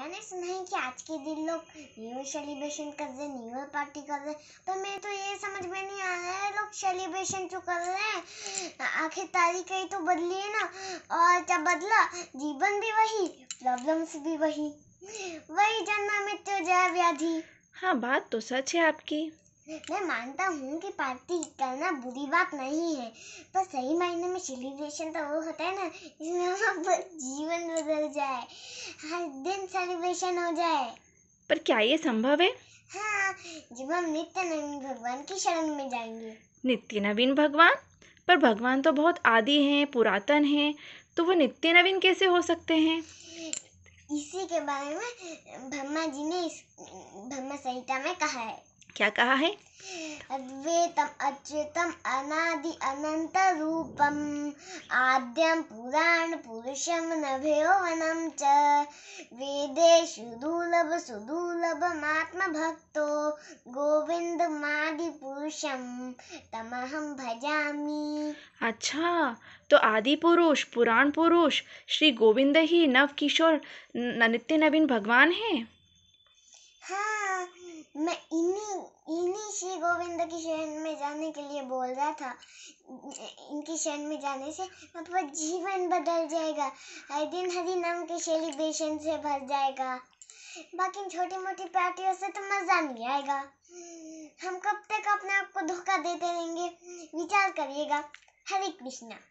मैंने सुना है कि आज के दिन लोग न्यू ईयर सेलिब्रेशन कर रहे हैं न्यू ईयर पार्टी कर रहे हैं पर मैं तो ये समझ में नहीं आ रहा है लोग सेलिब्रेशन क्यों कर रहे हैं आखिर तारीख ही तो बदली है ना और क्या बदला जीवन भी वही प्रॉब्लम्स भी वही वही जन्म मृत्यु जय व्याधि हाँ बात तो सच है आपकी मैं मानता हूँ कि पार्टी करना बुरी बात नहीं है पर सही मायने में सेलिब्रेशन तो वो होता है ना जिसमें हम अपना जीवन बदल जाए हर दिन सेलिब्रेशन हो जाए पर क्या ये संभव है हाँ जब हम नित्य नवीन भगवान की शरण में जाएंगे नित्य नवीन भगवान पर भगवान तो बहुत आदि हैं पुरातन हैं तो वो नित्य नवीन कैसे हो सकते हैं इसी के बारे में ब्रह्मा जी ने इस ब्रह्मा संहिता में कहा है क्या कहा है अद्वैतम अच्युतम अनादि अनंत रूपम आद्यम पुराण पुरुषम नभयो वनम च वेदेषु दुर्लभ आत्म भक्तो गोविंद मादि पुरुषम तमहम भजामि अच्छा तो आदि पुरुष पुराण पुरुष श्री गोविंद ही नव किशोर नित्य नवीन भगवान है हाँ गोविंद की शरण में जाने के लिए बोल रहा था इनकी शरण में जाने से मतलब जीवन बदल जाएगा हर दिन हरी नाम के सेलिब्रेशन से भर जाएगा बाकी छोटी मोटी पार्टियों से तो मज़ा नहीं आएगा हम कब तक अपने आप को धोखा देते रहेंगे विचार करिएगा हरे कृष्णा